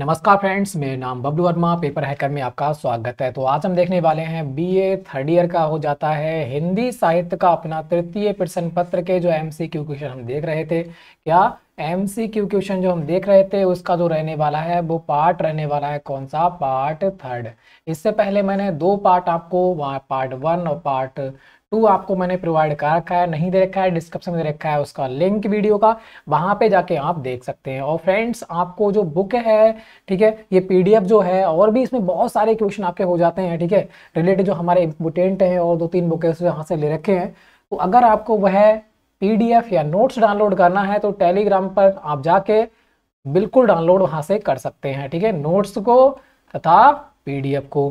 नमस्कार फ्रेंड्स मेरा नाम बबलू वर्मा पेपर हैकर में आपका स्वागत है तो आज हम देखने वाले हैं बीए थर्ड ईयर का हो जाता है हिंदी साहित्य का अपना तृतीय प्रश्न पत्र के जो एमसीक्यू क्वेश्चन हम देख रहे थे क्या एमसीक्यू क्वेश्चन जो हम देख रहे थे उसका जो रहने वाला है वो पार्ट रहने वाला है कौन सा पार्ट थर्ड इससे पहले मैंने दो पार्ट आपको पार्ट वन और पार्ट टू आपको मैंने प्रोवाइड कर रखा है नहीं दे रखा है डिस्क्रिप्शन में दे रखा है उसका लिंक वीडियो का वहाँ पे जाके आप देख सकते हैं और फ्रेंड्स आपको जो बुक है ठीक है ये पीडीएफ जो है और भी इसमें बहुत सारे क्वेश्चन आपके हो जाते हैं ठीक है रिलेटेड जो हमारे इम्पोर्टेंट हैं और दो तीन बुक है उसमें यहाँ से ले रखे हैं तो अगर आपको वह पी या नोट्स डाउनलोड करना है तो टेलीग्राम पर आप जाके बिल्कुल डाउनलोड वहाँ से कर सकते हैं ठीक है नोट्स को तथा पीडीएफ को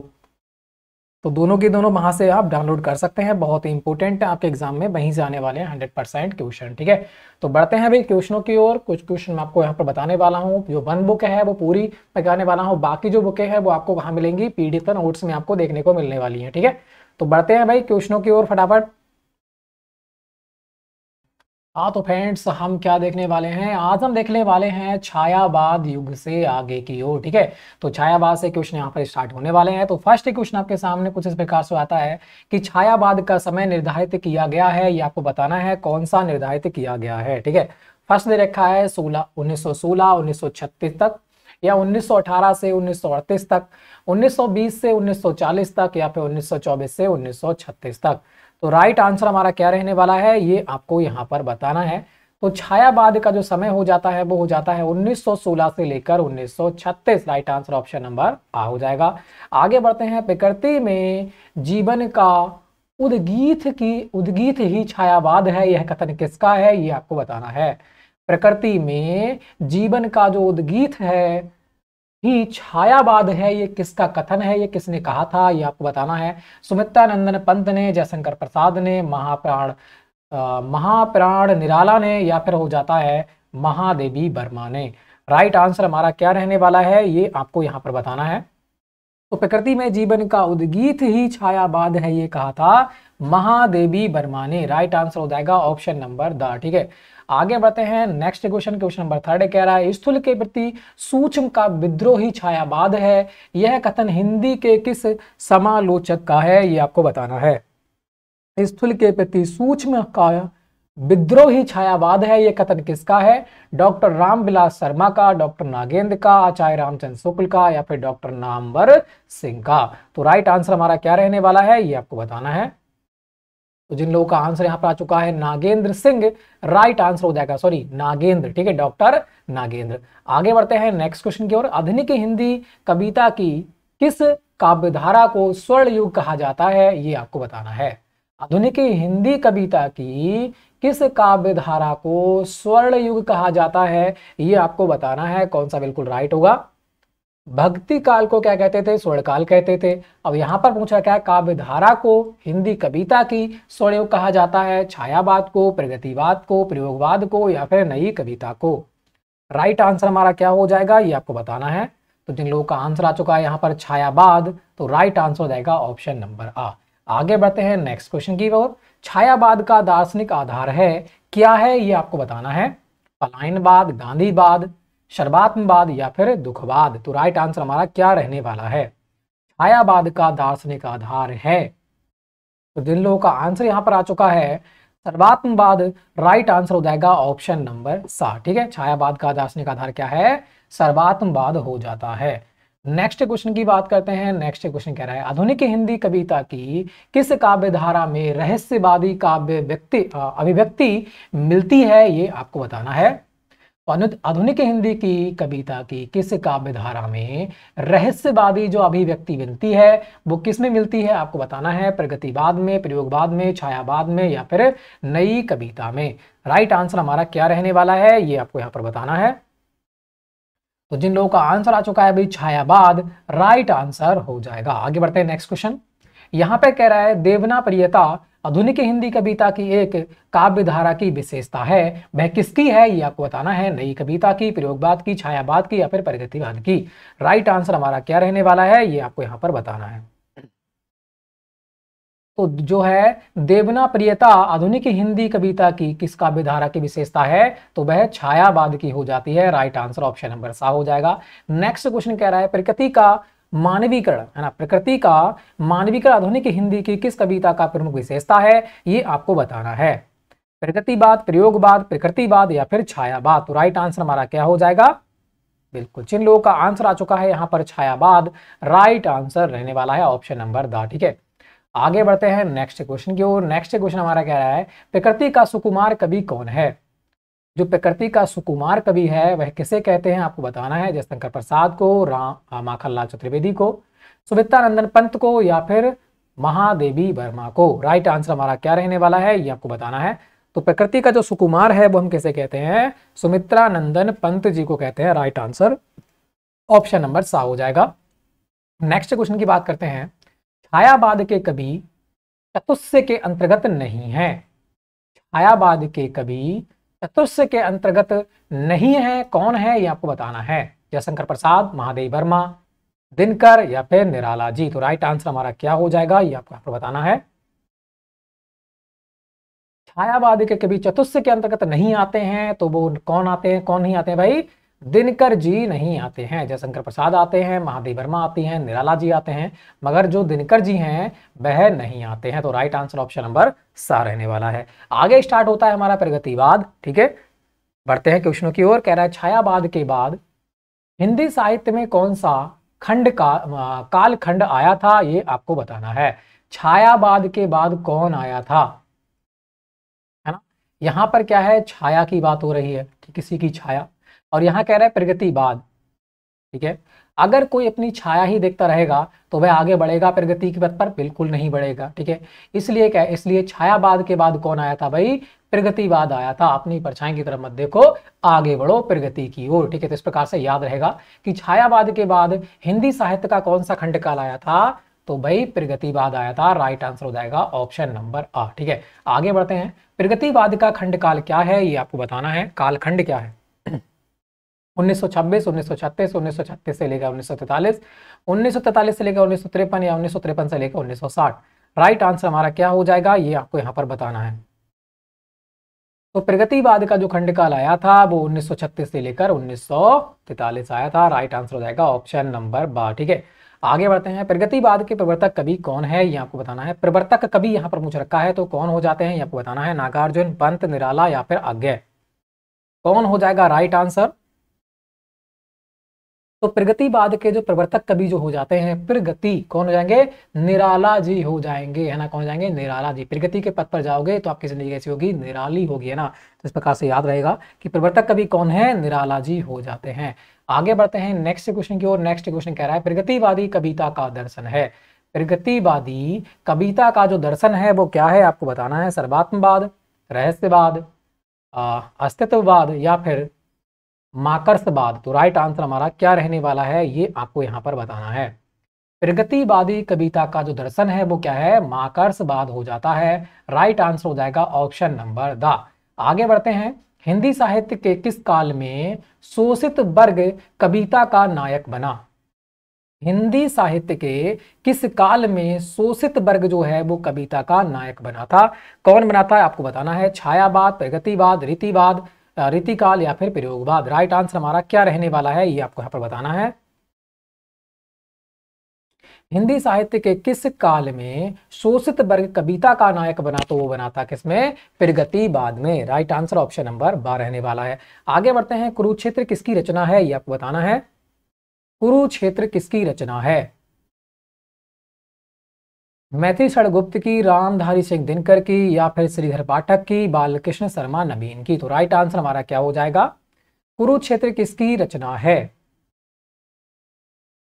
तो दोनों के दोनों वहां से आप डाउनलोड कर सकते हैं बहुत ही इंपॉर्टेंट है आपके एग्जाम में वहीं से आने वाले हैं हंड्रेड परसेंट क्वेश्चन ठीक है तो बढ़ते हैं अभी क्वेश्चनों की ओर कुछ क्वेश्चन मैं आपको यहाँ पर बताने वाला हूँ जो वन बुक है वो पूरी बताने वाला हूँ बाकी जो बुकें हैं वो आपको वहां मिलेंगी पीडीएफ नोट्स में आपको देखने को मिलने वाली है ठीक है तो बढ़ते हैं भाई क्वेश्चनों की ओर फटाफट हाँ तो फ्रेंड्स हम क्या देखने वाले हैं आज हम देखने वाले हैं छायावाद युग से आगे की ओर ठीक है तो छायावाद से क्वेश्चन यहाँ पर स्टार्ट होने वाले हैं तो फर्स्ट क्वेश्चन आपके सामने कुछ इस प्रकार से आता है कि छायावाद का समय निर्धारित किया गया है ये आपको बताना है कौन सा निर्धारित किया गया है ठीक है फर्स्ट दे रखा है सोलह उन्नीस सौ तक या 1918 से 1938 तक 1920 से 1940 तक या फिर 1924 से 1936 तक तो राइट आंसर हमारा क्या रहने वाला है ये आपको यहाँ पर बताना है तो छायावाद का जो समय हो जाता है वो हो जाता है 1916 से लेकर 1936 राइट आंसर ऑप्शन नंबर आ हो जाएगा आगे बढ़ते हैं प्रकृति में जीवन का उदगीत की उद्गीत ही छायावाद है यह कथन किसका है ये आपको बताना है प्रकृति में जीवन का जो उद्गीत है ही छायावाद है ये किसका कथन है ये किसने कहा था ये आपको बताना है सुमित्रा नंदन पंत ने जयशंकर प्रसाद ने महाप्राण महाप्राण निराला ने या फिर हो जाता है महादेवी वर्मा ने राइट आंसर हमारा क्या रहने वाला है ये आपको यहाँ पर बताना है तो प्रकृति में जीवन का उद्गीत ही छायावाद है ये कहा था महादेवी वर्मा ने राइट आंसर हो जाएगा ऑप्शन नंबर द ठीक है आगे बढ़ते हैं next question question number third कह रहा है स्थूल के प्रति सूक्ष्म का विद्रोही छायावाद है यह कथन हिंदी के किस समालोचक का है यह आपको बताना है स्थूल के प्रति सूक्ष्म का विद्रोही छायावाद है यह कथन किसका है डॉक्टर रामविलास शर्मा का डॉक्टर नागेंद्र का आचार्य रामचंद्र शुक्ल का या फिर डॉक्टर नामवर सिंह का तो राइट आंसर हमारा क्या रहने वाला है ये आपको बताना है तो जिन लोगों का आंसर यहां पर आ चुका है नागेंद्र सिंह राइट आंसर हो जाएगा सॉरी नागेंद्र ठीक है डॉक्टर नागेंद्र आगे बढ़ते हैं नेक्स्ट क्वेश्चन की ओर आधुनिक हिंदी कविता की किस काव्यधारा को स्वर्ण युग कहा जाता है ये आपको बताना है आधुनिक हिंदी कविता की किस काव्य धारा को स्वर्ण युग कहा जाता है ये आपको बताना है कौन सा बिल्कुल राइट होगा भक्ति काल को क्या कहते थे स्वर्ण काल कहते थे अब यहां पर पूछा क्या काव्य धारा को हिंदी कविता की स्वर्णयुग कहा जाता है छायावाद को प्रगतिवाद को प्रयोगवाद को या फिर नई कविता को राइट आंसर हमारा क्या हो जाएगा ये आपको बताना है तो जिन लोगों का आंसर आ चुका है यहां पर छायावाद तो राइट आंसर हो जाएगा ऑप्शन नंबर आ आगे बढ़ते हैं नेक्स्ट क्वेश्चन की ओर छायावाद का दार्शनिक आधार है क्या है ये आपको बताना है पलायनवाद गांधीवाद शर्बात्मवाद या फिर दुखवाद तो राइट आंसर हमारा क्या रहने वाला है छायावाद का दार्शनिक आधार है तो जिन लोगों का आंसर यहां पर आ चुका है सर्वात्मवाद राइट आंसर हो जाएगा ऑप्शन नंबर सात ठीक है छायावाद का दार्शनिक आधार क्या है सर्वात्मवाद हो जाता है नेक्स्ट क्वेश्चन की बात करते हैं नेक्स्ट क्वेश्चन कह रहा है आधुनिक हिंदी कविता की किस काव्य धारा में रहस्यवादी काव्य व्यक्ति अभिव्यक्ति मिलती है ये आपको बताना है आधुनिक हिंदी की कविता की किस काव्य धारा में रहस्यवादी जो अभिव्यक्ति मिलती है वो किस में मिलती है आपको बताना है प्रगतिवाद में प्रयोगवाद में छायावाद में या फिर नई कविता में राइट आंसर हमारा क्या रहने वाला है ये आपको यहाँ पर बताना है तो जिन लोगों का आंसर आ चुका है भाई छायावाद राइट आंसर हो जाएगा आगे बढ़ते हैं नेक्स्ट क्वेश्चन यहाँ पे कह रहा है देवना प्रियता आधुनिक हिंदी कविता की एक काव्य धारा की विशेषता है वह किसकी है ये आपको बताना है नई कविता की प्रयोगवाद की छायावाद की या फिर प्रगतिवाद की राइट आंसर हमारा क्या रहने वाला है ये आपको यहाँ पर बताना है तो जो है देवना प्रियता आधुनिक हिंदी कविता की किस काव्य धारा की विशेषता है तो वह छायावाद की हो जाती है राइट आंसर ऑप्शन नंबर सा हो जाएगा नेक्स्ट क्वेश्चन कह रहा है प्रकृति का मानवीकरण है ना प्रकृति का मानवीकरण आधुनिक हिंदी की किस कविता का प्रमुख विशेषता है ये आपको बताना है प्रगतिवाद प्रयोगवाद प्रकृतिवाद या फिर छायावाद तो राइट आंसर हमारा क्या हो जाएगा बिल्कुल जिन लोगों का आंसर आ चुका है यहां पर छायावाद राइट आंसर रहने वाला है ऑप्शन नंबर दा ठीक है आगे बढ़ते हैं नेक्स्ट क्वेश्चन की ओर नेक्स्ट क्वेश्चन हमारा कह रहा है प्रकृति का सुकुमार कवि कौन है जो प्रकृति का सुकुमार कवि है वह किसे कहते हैं आपको बताना है जयशंकर प्रसाद को राम माखन लाल चतुर्वेदी को सुविता नंदन पंत को या फिर महादेवी वर्मा को राइट आंसर हमारा क्या रहने वाला है ये आपको बताना है तो प्रकृति का जो सुकुमार है वो हम कैसे कहते हैं सुमित्रा नंदन पंत जी को कहते हैं राइट आंसर ऑप्शन नंबर सा हो जाएगा नेक्स्ट क्वेश्चन की बात करते हैं छायाबाद के कभी चतुष्य के अंतर्गत नहीं है छायाबाद के कभी चतुष्य के अंतर्गत नहीं है कौन है ये आपको बताना है जयशंकर प्रसाद महादेव वर्मा दिनकर या फिर निराला जी तो राइट आंसर हमारा क्या हो जाएगा ये आपको आपको बताना है छायावादी के कभी चतुष्य के अंतर्गत नहीं आते हैं तो वो कौन आते हैं कौन नहीं आते हैं भाई दिनकर जी नहीं आते हैं जयशंकर प्रसाद आते हैं महादेव वर्मा आती हैं निराला जी आते हैं मगर जो दिनकर जी हैं वह नहीं आते हैं तो राइट आंसर ऑप्शन नंबर सा रहने वाला है आगे स्टार्ट होता है हमारा प्रगतिवाद ठीक है बढ़ते हैं क्वेश्चनों की ओर कह रहा है छायावाद के बाद हिंदी साहित्य में कौन सा खंड का कालखंड काल आया था ये आपको बताना है छायावाद के बाद कौन आया था है ना यहां पर क्या है छाया की बात हो रही है कि किसी की छाया और यहाँ कह रहा है प्रगतिवाद ठीक है अगर कोई अपनी छाया ही देखता रहेगा तो वह आगे बढ़ेगा प्रगति के पथ पर बिल्कुल नहीं बढ़ेगा ठीक है इसलिए क्या इसलिए छायावाद के बाद कौन आया था भाई प्रगतिवाद आया था अपनी परछाई की तरफ मत देखो आगे बढ़ो प्रगति की ओर ठीक है तो इस प्रकार से याद रहेगा कि छायावाद के बाद हिंदी साहित्य का कौन सा खंड काल आया था तो भाई प्रगतिवाद आया था राइट आंसर हो जाएगा ऑप्शन नंबर आठ ठीक है आगे बढ़ते हैं प्रगतिवाद का खंड काल क्या है ये आपको बताना है कालखंड क्या है 1926, सौ छत्तीस से लेकर 1943, 1943 से लेकर उन्नीस या उन्नीस से लेकर उन्नीस राइट आंसर हमारा क्या हो जाएगा ये आपको यहाँ पर बताना है तो प्रगतिवाद का जो खंडकाल आया था वो 1936 से लेकर 1943 आया था राइट आंसर हो जाएगा ऑप्शन नंबर बार ठीक है आगे बढ़ते हैं प्रगतिवाद के प्रवर्तक कवि कौन है ये आपको बताना है प्रवर्तक कवि यहाँ पर मुझे रखा है तो कौन हो जाते हैं ये आपको बताना है नागार्जुन पंत निराला या फिर अज्ञ कौन हो जाएगा राइट आंसर तो प्रगतिवाद के जो प्रवर्तक कवि जो हो जाते हैं प्रगति कौन हो जाएंगे निराला जी हो जाएंगे है ना कौन हो जाएंगे निराला जी प्रगति के पद पर जाओगे तो आपकी जिंदगी कैसी होगी निराली होगी है ना तो इस प्रकार से याद रहेगा कि प्रवर्तक कवि कौन है निराला जी हो जाते हैं आगे बढ़ते हैं नेक्स्ट क्वेश्चन की ओर नेक्स्ट क्वेश्चन कह रहा है प्रगतिवादी कविता का दर्शन है प्रगतिवादी कविता का जो दर्शन है वो क्या है आपको बताना है सर्वात्मवाद रहस्यवाद अस्तित्ववाद या फिर माकर्सवाद तो राइट आंसर हमारा क्या रहने वाला है ये आपको यहाँ पर बताना है प्रगतिवादी कविता का जो दर्शन है वो क्या है माकर्सवाद हो जाता है राइट आंसर हो जाएगा ऑप्शन नंबर द आगे बढ़ते हैं हिंदी साहित्य के किस काल में शोषित वर्ग कविता का नायक बना हिंदी साहित्य के किस काल में शोषित वर्ग जो है वो कविता का नायक बना था कौन बना था आपको बताना है छायावाद प्रगतिवाद रीतिवाद रीतिकाल या फिर प्रयोगवाद राइट आंसर हमारा क्या रहने वाला है ये आपको यहां पर बताना है हिंदी साहित्य के किस काल में शोषित वर्ग कविता का नायक बना तो वो बना था किसमें प्रगति बाद में राइट आंसर ऑप्शन नंबर बार रहने वाला है आगे बढ़ते हैं कुरुक्षेत्र किसकी रचना है ये आपको बताना है कुरुक्षेत्र किसकी रचना है मैथिली गुप्त की रामधारी सिंह दिनकर की या फिर श्रीधर पाठक की बालकृष्ण शर्मा नवीन की तो राइट आंसर हमारा क्या हो जाएगा कुरुक्षेत्र किसकी रचना है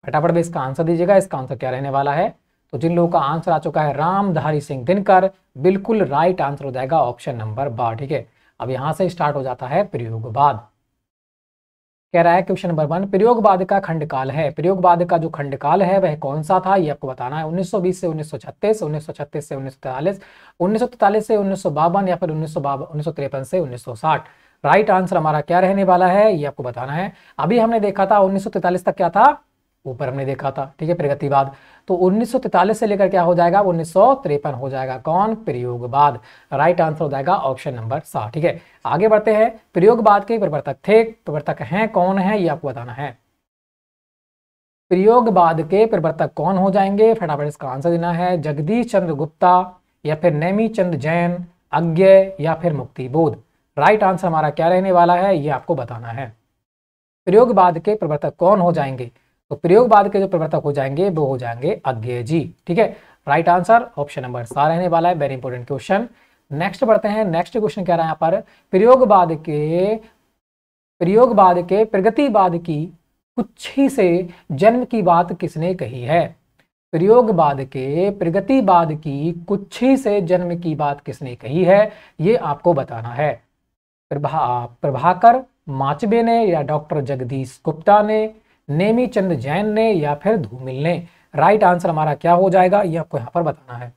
फटाफट में इसका आंसर दीजिएगा इसका आंसर क्या रहने वाला है तो जिन लोगों का आंसर आ चुका है रामधारी सिंह दिनकर बिल्कुल राइट आंसर हो जाएगा ऑप्शन नंबर बार ठीक है अब यहां से स्टार्ट हो जाता है प्रयोगवाद कह रहा है क्वेश्चन नंबर वन प्रयोगवाद का खंडकाल है प्रयोगवाद का जो खंडकाल है वह कौन सा था ये आपको बताना है 1920 से 1936 1936 से उन्नीस 1943 से उन्नीस या फिर उन्नीस से उन्नीस राइट आंसर हमारा क्या रहने वाला है ये आपको बताना है अभी हमने देखा था उन्नीस तक क्या था ऊपर हमने देखा था ठीक है प्रगतिवाद तो 1943 से लेकर क्या हो जाएगा उन्नीस हो जाएगा कौन प्रयोगवाद राइट आंसर हो जाएगा ऑप्शन नंबर सात ठीक है आगे बढ़ते हैं प्रयोगवाद के प्रवर्तक थे प्रवर्तक हैं कौन है ये आपको बताना है प्रयोगवाद के प्रवर्तक कौन हो जाएंगे फटाफट इसका आंसर देना है जगदीश चंद्र गुप्ता या फिर नैमी चंद्र जैन अज्ञ या फिर मुक्ति बोध राइट आंसर हमारा क्या रहने वाला है ये आपको बताना है प्रयोगवाद के प्रवर्तक कौन हो जाएंगे तो प्रयोगवाद के जो प्रवर्तक हो जाएंगे वो हो जाएंगे अज्ञे जी ठीक है राइट आंसर ऑप्शन नंबर सा रहने वाला है वेरी इंपॉर्टेंट क्वेश्चन नेक्स्ट बढ़ते हैं नेक्स्ट क्वेश्चन कह रहा है यहाँ पर प्रयोगवाद के प्रयोगवाद के प्रगतिवाद की कुछ ही से जन्म की बात किसने कही है प्रयोगवाद के प्रगतिवाद की कुछ ही से जन्म की बात किसने कही है ये आपको बताना है प्रभा प्रभाकर माचबे ने या डॉक्टर जगदीश गुप्ता ने नेमी चंद जैन ने या फिर धूमिल ने राइट आंसर हमारा क्या हो जाएगा ये आपको यहाँ पर बताना है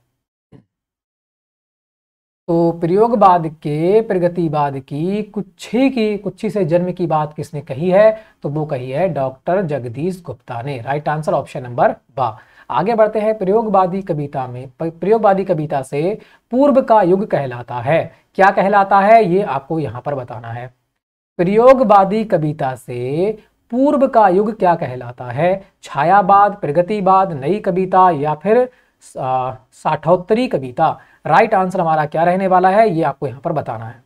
तो प्रयोगवाद के प्रगतिवाद की कुच्छी की कुच्छी से जन्म की बात किसने कही है तो वो कही है डॉक्टर जगदीश गुप्ता ने राइट आंसर ऑप्शन नंबर बा आगे बढ़ते हैं प्रयोगवादी कविता में प्रयोगवादी कविता से पूर्व का युग कहलाता है क्या कहलाता है ये आपको यहाँ पर बताना है प्रयोगवादी कविता से पूर्व का युग क्या कहलाता है छायावाद प्रगतिवाद नई कविता या फिर साठोत्तरी कविता राइट आंसर हमारा क्या रहने वाला है ये आपको यहां पर बताना है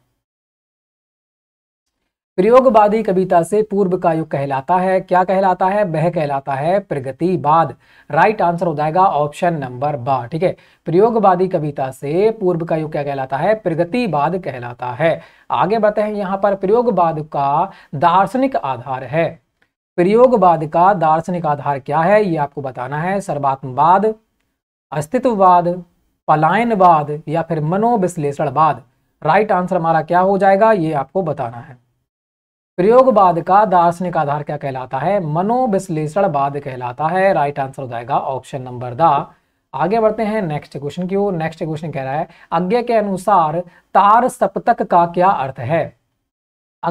प्रयोगवादी कविता से पूर्व का युग कहलाता है क्या कहलाता है वह कहलाता है प्रगतिवाद राइट आंसर हो जाएगा ऑप्शन नंबर बा ठीक है प्रयोगवादी कविता से पूर्व का युग क्या कहलाता है प्रगतिवाद कहलाता है आगे हैं यहां पर प्रयोगवाद का दार्शनिक आधार है प्रयोगवाद का दार्शनिक आधार क्या है ये आपको बताना है सर्वात्मवाद अस्तित्ववाद पलायनवाद या फिर मनोविश्लेषणवाद राइट आंसर हमारा क्या हो जाएगा ये आपको बताना है प्रयोगवाद का दार्शनिक आधार क्या कहलाता है मनोविश्लेषणवाद कहलाता है राइट आंसर हो जाएगा ऑप्शन नंबर द आगे बढ़ते हैं नेक्स्ट क्वेश्चन की ओर नेक्स्ट क्वेश्चन कह रहा है अज्ञा के अनुसार तार सप्तक का क्या अर्थ है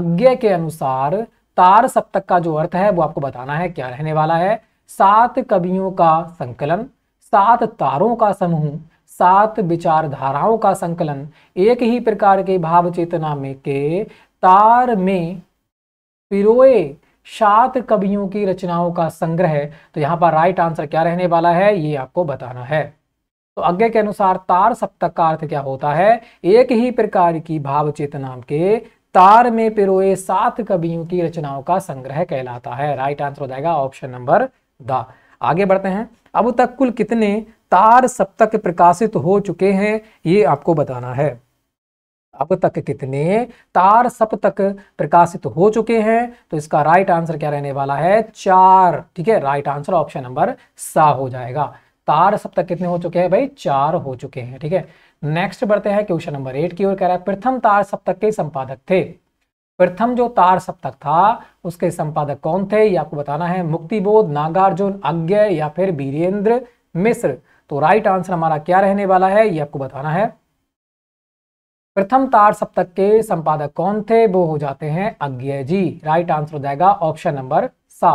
अज्ञा के अनुसार तार सप्तक का जो अर्थ है वो आपको बताना है क्या रहने वाला है सात कवियों का संकलन सात तारों का समूह सात विचारधाराओं का संकलन एक ही प्रकार के भाव चेतना में के तार में पिरोए सात कवियों की रचनाओं का संग्रह तो यहाँ पर राइट आंसर क्या रहने वाला है ये आपको बताना है तो आज्ञा के अनुसार तार सप्तक का अर्थ क्या होता है एक ही प्रकार की भाव चेतना के तार में पिरोए सात कवियों की रचनाओं का संग्रह कहलाता है राइट आंसर हो जाएगा ऑप्शन नंबर द आगे बढ़ते हैं अब तक कुल कितने तार सप्तक प्रकाशित हो चुके हैं ये आपको बताना है अब तक कितने तार सप्तक प्रकाशित हो चुके हैं तो इसका राइट आंसर क्या रहने वाला है चार ठीक है राइट आंसर ऑप्शन नंबर सा हो जाएगा तार सप्तक कितने हो चुके हैं भाई चार हो चुके हैं ठीक है नेक्स्ट बढ़ते हैं क्वेश्चन नंबर एट की ओर कह रहा है प्रथम तार सप्तक के संपादक थे प्रथम जो तार सप्तक था उसके संपादक कौन थे ये आपको बताना है मुक्तिबोध नागार्जुन अज्ञ या फिर बीरेंद्र मिश्र तो राइट आंसर हमारा क्या रहने वाला है ये आपको बताना है प्रथम तार सप्तक के संपादक कौन थे वो हो जाते हैं अज्ञ जी राइट आंसर हो जाएगा ऑप्शन नंबर सा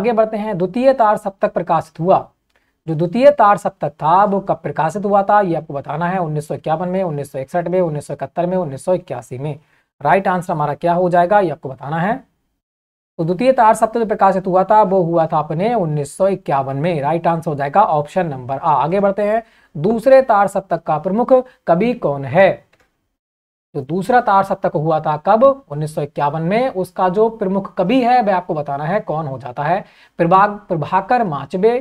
आगे बढ़ते हैं द्वितीय तार सप्तक प्रकाशित हुआ जो द्वितीय तार सप्तक था वो कब प्रकाशित हुआ था ये आपको बताना है उन्नीस में उन्नीस में उन्नीस में उन्नीस में राइट आंसर हमारा क्या हो जाएगा ये आपको बताना है तो द्वितीय तार सप्तक जो प्रकाशित हुआ था वो हुआ था अपने उन्नीस में राइट आंसर हो जाएगा ऑप्शन नंबर आ आगे बढ़ते हैं दूसरे तार सप्तक का प्रमुख कवि कौन है जो तो दूसरा तार सप्तक हुआ था कब उन्नीस में उसका जो प्रमुख कवि है वह आपको बताना है कौन हो जाता है प्रभाग प्रभाकर माचबे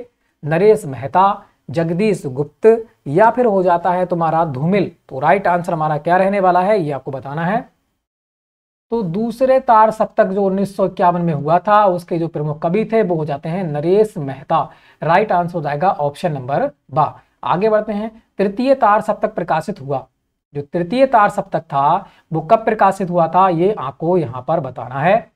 नरेश मेहता जगदीश गुप्त या फिर हो जाता है तुम्हारा धूमिल तो राइट आंसर हमारा क्या रहने वाला है ये आपको बताना है तो दूसरे तार सप्तक जो उन्नीस में हुआ था उसके जो प्रमुख कवि थे वो हो जाते हैं नरेश मेहता राइट आंसर हो जाएगा ऑप्शन नंबर बा आगे बढ़ते हैं तृतीय तार सप्तक प्रकाशित हुआ जो तृतीय तार सप्तक था वो कब प्रकाशित हुआ था ये आपको यहाँ पर बताना है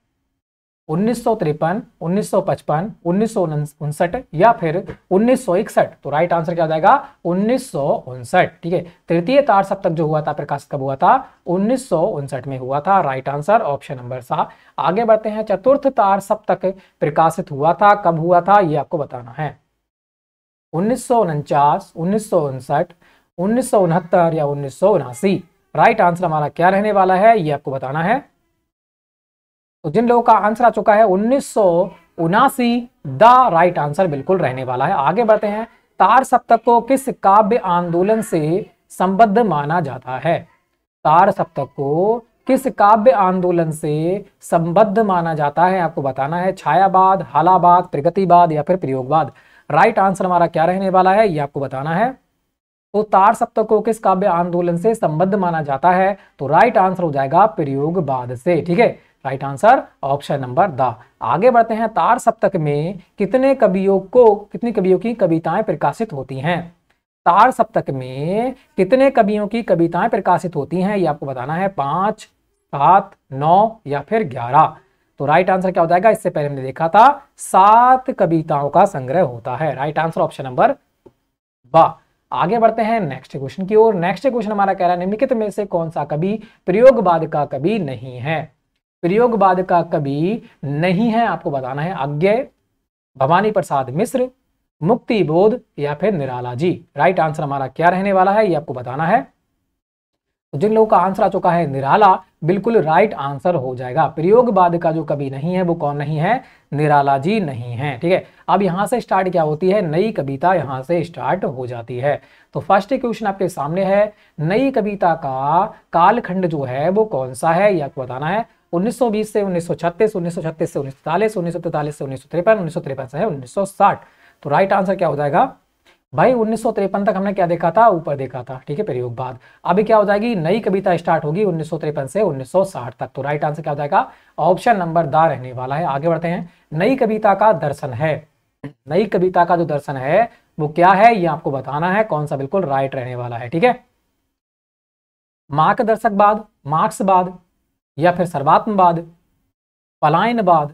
उन्नीस सौ तिरपन उन्नीस सौ पचपन उन्नीस सौ उनसठ या फिर उन्नीस सौ इकसठ तो राइट आंसर क्या हो जाएगा उन्नीस सौ उनसठ ठीक है तृतीय तार सप्तक जो हुआ था प्रकाश कब हुआ था उन्नीस सौ उनसठ में हुआ था राइट आंसर ऑप्शन नंबर सात आगे बढ़ते हैं चतुर्थ तार सप्तक प्रकाशित हुआ था कब हुआ था ये आपको बताना है उन्नीस सौ उनचास उन्नीस सौ उनसठ उन्नीस सौ उनहत्तर या उन्नीस सौ उनासी राइट आंसर हमारा क्या रहने वाला है ये आपको बताना है तो जिन लोगों का आंसर आ चुका है उन्नीस द राइट आंसर बिल्कुल रहने वाला है आगे बढ़ते हैं तार सप्तक को किस काव्य आंदोलन से संबद्ध माना जाता है तार सप्तक को किस काव्य आंदोलन से संबद्ध माना जाता है आपको बताना है छायावाद हालाबाद प्रगतिवाद या फिर प्रयोगवाद राइट आंसर हमारा क्या रहने वाला है ये आपको बताना है तो तार सप्तक को किस काव्य आंदोलन से संबद्ध माना जाता है तो राइट आंसर हो जाएगा प्रयोगवाद से ठीक है राइट आंसर ऑप्शन नंबर द आगे बढ़ते हैं तार सप्तक में कितने कवियों को कितनी कवियों की कविताएं प्रकाशित होती हैं तार सप्तक में कितने कवियों की कविताएं प्रकाशित होती हैं ये आपको बताना है पांच सात नौ या फिर ग्यारह तो राइट आंसर क्या हो जाएगा इससे पहले हमने देखा था सात कविताओं का संग्रह होता है राइट आंसर ऑप्शन नंबर बा आगे बढ़ते हैं नेक्स्ट क्वेश्चन की ओर नेक्स्ट क्वेश्चन हमारा कह रहा है निम्नलिखित में से कौन सा कवि प्रयोगवाद का कवि नहीं है प्रयोगवाद का कवि नहीं है आपको बताना है अज्ञे भवानी प्रसाद मिश्र मुक्ति बोध या फिर निराला जी राइट आंसर हमारा क्या रहने वाला है ये आपको बताना है तो जिन लोगों का आंसर आ चुका है निराला बिल्कुल राइट आंसर हो जाएगा प्रयोगवाद का जो कवि नहीं है वो कौन नहीं है निराला जी नहीं है ठीक है अब यहां से स्टार्ट क्या होती है नई कविता यहां से स्टार्ट हो जाती है तो फर्स्ट क्वेश्चन आपके सामने है नई कविता का कालखंड जो है वो कौन सा है ये आपको बताना है 1920 से 1936, 1936 से उन्नीस 1943 से उन्नीस सौ तिरपन से है 1960 तो राइट आंसर क्या हो जाएगा भाई उन्नीस तक हमने क्या देखा था ऊपर देखा था ठीक है प्रयोग बाद अभी क्या हो जाएगी नई कविता स्टार्ट होगी उन्नीस से 1960 तक तो राइट आंसर क्या हो जाएगा ऑप्शन नंबर दा रहने वाला है आगे बढ़ते हैं नई कविता का दर्शन है नई कविता का जो दर्शन है वो क्या है ये आपको बताना है कौन सा बिल्कुल राइट रहने वाला है ठीक है मार्गदर्शक बाद मार्क्स बाद या फिर सर्वात्मवाद पलायनवाद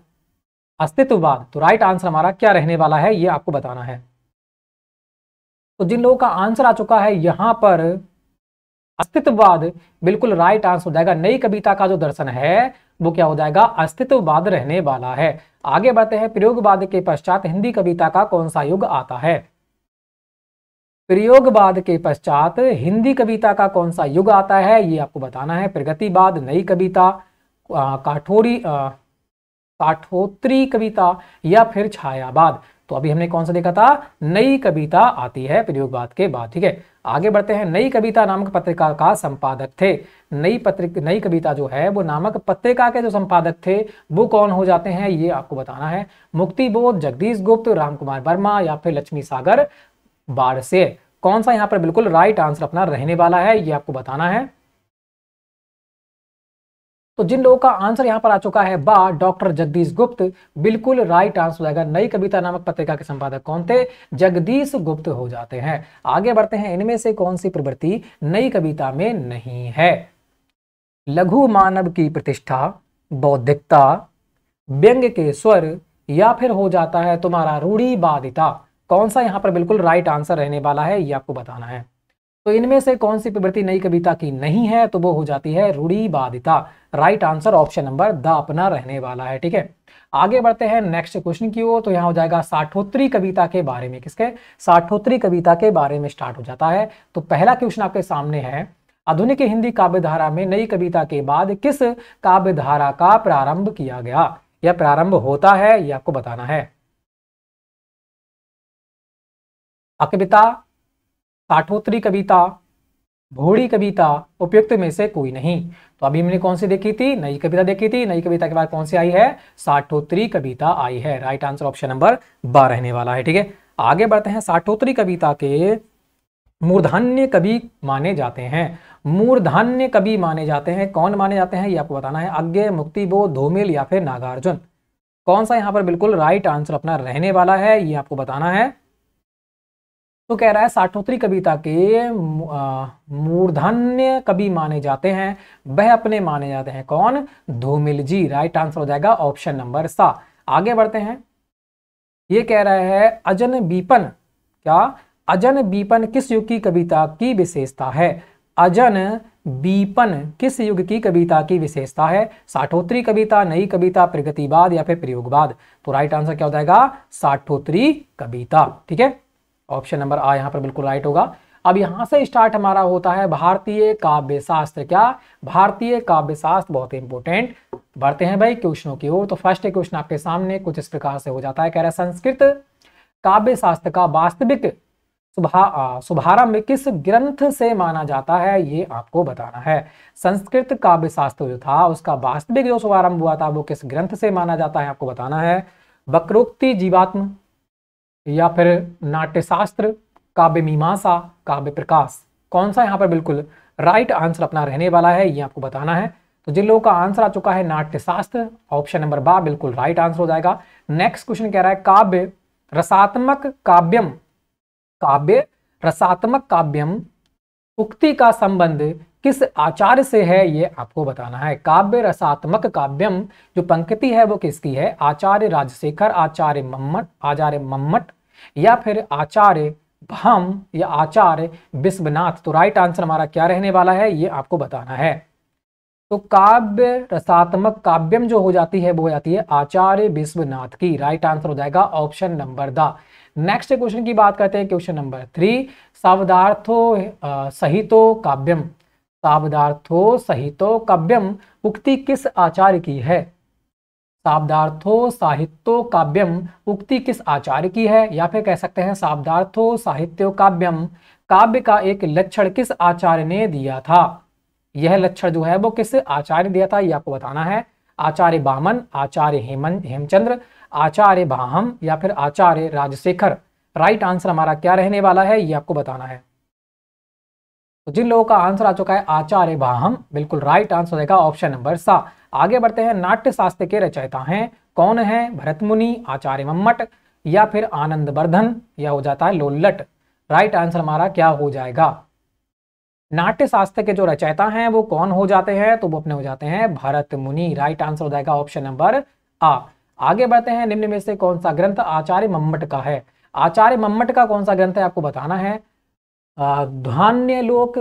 अस्तित्ववाद तो राइट आंसर हमारा क्या रहने वाला है ये आपको बताना है तो जिन लोगों का आंसर आ चुका है यहां पर अस्तित्ववाद बिल्कुल राइट आंसर हो जाएगा नई कविता का जो दर्शन है वो क्या हो जाएगा अस्तित्ववाद रहने वाला है आगे बढ़ते हैं प्रयोगवाद के पश्चात हिंदी कविता का कौन सा युग आता है प्रयोगवाद के पश्चात हिंदी कविता का कौन सा युग आता है ये आपको बताना है प्रगतिवाद नई कविता काठोरी काठोत्री कविता या फिर छायावाद तो अभी हमने कौन सा देखा था नई कविता आती है प्रयोगवाद के बाद ठीक है आगे बढ़ते हैं नई कविता नामक पत्रिका का संपादक थे नई पत्रिक नई कविता जो है वो नामक पत्रिका के जो संपादक थे वो कौन हो जाते हैं ये आपको बताना है मुक्तिबोध जगदीश गुप्त रामकुमार वर्मा या फिर लक्ष्मी सागर बाढ़ से कौन सा यहां पर बिल्कुल राइट आंसर अपना रहने वाला है यह आपको बताना है तो जिन लोगों का आंसर यहां पर आ चुका है बा डॉक्टर जगदीश गुप्त बिल्कुल राइट आंसर हो जाएगा नई कविता नामक पत्रिका के संपादक कौन थे जगदीश गुप्त हो जाते हैं आगे बढ़ते हैं इनमें से कौन सी प्रवृत्ति नई कविता में नहीं है लघु मानव की प्रतिष्ठा बौद्धिकता व्यंग के स्वर या फिर हो जाता है तुम्हारा बाधिता कौन सा यहाँ पर बिल्कुल राइट आंसर रहने वाला है ये आपको बताना है तो इनमें से कौन सी प्रवृत्ति नई कविता की नहीं है तो वो हो जाती है रूढ़ीवादिता राइट आंसर ऑप्शन नंबर द अपना रहने वाला है ठीक है आगे बढ़ते हैं नेक्स्ट क्वेश्चन की ओर तो यहाँ हो जाएगा साठोत्री कविता के बारे में किसके साठोत्री कविता के बारे में स्टार्ट हो जाता है तो पहला क्वेश्चन आपके सामने है आधुनिक हिंदी काव्य धारा में नई कविता के बाद किस काव्य धारा का प्रारंभ किया गया यह प्रारंभ होता है यह आपको बताना है अकबिता काठोत्री कविता भोड़ी कविता उपयुक्त में से कोई नहीं तो अभी हमने कौन सी देखी थी नई कविता देखी थी नई कविता के बाद कौन सी आई है साठोत्री कविता आई है राइट आंसर ऑप्शन नंबर बारह रहने वाला है ठीक है आगे बढ़ते हैं साठोत्री कविता के मूर्धान्य कवि माने जाते हैं मूर्धान्य कवि माने जाते हैं कौन माने जाते हैं ये आपको बताना है अज्ञ मुक्ति धोमिल या फिर नागार्जुन कौन सा यहाँ पर बिल्कुल राइट आंसर अपना रहने वाला है ये आपको बताना है तो कह रहा है साठोत्री कविता के मूर्धन्य कवि माने जाते हैं वह अपने माने जाते हैं कौन धूमिल जी राइट आंसर हो जाएगा ऑप्शन नंबर सा आगे बढ़ते हैं ये कह रहा है अजन बीपन क्या अजन बीपन किस युग की कविता की विशेषता है अजन बीपन किस युग की कविता की विशेषता है साठोत्री कविता नई कविता प्रगतिवाद या फिर प्रयोगवाद तो राइट आंसर क्या हो जाएगा साठोत्री कविता ठीक है ऑप्शन नंबर आ यहाँ पर बिल्कुल राइट होगा अब यहाँ से स्टार्ट हमारा होता है भारतीय काव्य शास्त्र क्या भारतीय काव्य शास्त्र बहुत इंपॉर्टेंट बढ़ते हैं भाई क्वेश्चनों की ओर तो फर्स्ट क्वेश्चन आपके सामने कुछ इस प्रकार से हो जाता है कह रहा है संस्कृत काव्य शास्त्र का वास्तविक शुभारंभ किस ग्रंथ से माना जाता है ये आपको बताना है संस्कृत काव्य शास्त्र जो था उसका वास्तविक जो शुभारंभ हुआ था वो किस ग्रंथ से माना जाता है आपको बताना है वक्रोक्ति जीवात्म या फिर नाट्यशास्त्र काव्य मीमांसा काव्य प्रकाश कौन सा यहाँ पर बिल्कुल राइट आंसर अपना रहने वाला है ये आपको बताना है तो जिन लोगों का आंसर आ चुका है नाट्यशास्त्र ऑप्शन नंबर बा बिल्कुल राइट आंसर हो जाएगा नेक्स्ट क्वेश्चन कह रहा है काव्य रसात्मक काव्यम काव्य रसात्मक काव्यम उक्ति का संबंध किस आचार्य से है ये आपको बताना है काव्य रसात्मक काव्यम जो पंक्ति है वो किसकी है आचार्य राजशेखर आचार्य मम्मट आचार्य मम्मट या फिर आचार्य भम या आचार्य विश्वनाथ तो राइट आंसर हमारा क्या रहने वाला है ये आपको बताना है तो काव्य रसात्मक काव्यम जो हो जाती है वो हो जाती है आचार्य विश्वनाथ की राइट आंसर हो जाएगा ऑप्शन नंबर द नेक्स्ट क्वेश्चन की बात करते हैं क्वेश्चन नंबर थ्री सावधार्थो सहितो काव्यम शाब्दार्थो सहितो काव्यम उक्ति किस आचार्य की है शाब्दार्थो साहित्यो काव्यम उक्ति किस आचार्य की है या फिर कह सकते हैं शाब्दार्थो साहित्यो काव्यम काव्य का एक लक्षण किस आचार्य ने दिया था यह लक्षण जो है वो किस आचार्य दिया था यह आपको बताना है आचार्य बामन आचार्य हेमन हेमचंद्र आचार्य बाहम या फिर आचार्य राजशेखर राइट आंसर हमारा क्या रहने वाला है ये आपको बताना है तो जिन लोगों का आंसर आ चुका है आचार्य भाहम बिल्कुल राइट आंसर होगा ऑप्शन नंबर सा आगे बढ़ते हैं नाट्य शास्त्र के रचयिता हैं कौन है भरत मुनि आचार्य मम्मट या फिर आनंद वर्धन यह हो जाता है लोल्लट राइट आंसर हमारा क्या हो जाएगा नाट्य शास्त्र के जो रचयिता हैं वो कौन हो जाते हैं तो वो अपने हो जाते हैं भरत मुनि राइट आंसर हो जाएगा ऑप्शन नंबर आ आगे बढ़ते हैं निम्न में से कौन सा ग्रंथ आचार्य मम्मट का है आचार्य मम्मट का कौन सा ग्रंथ है आपको बताना है ध्वान्य लोक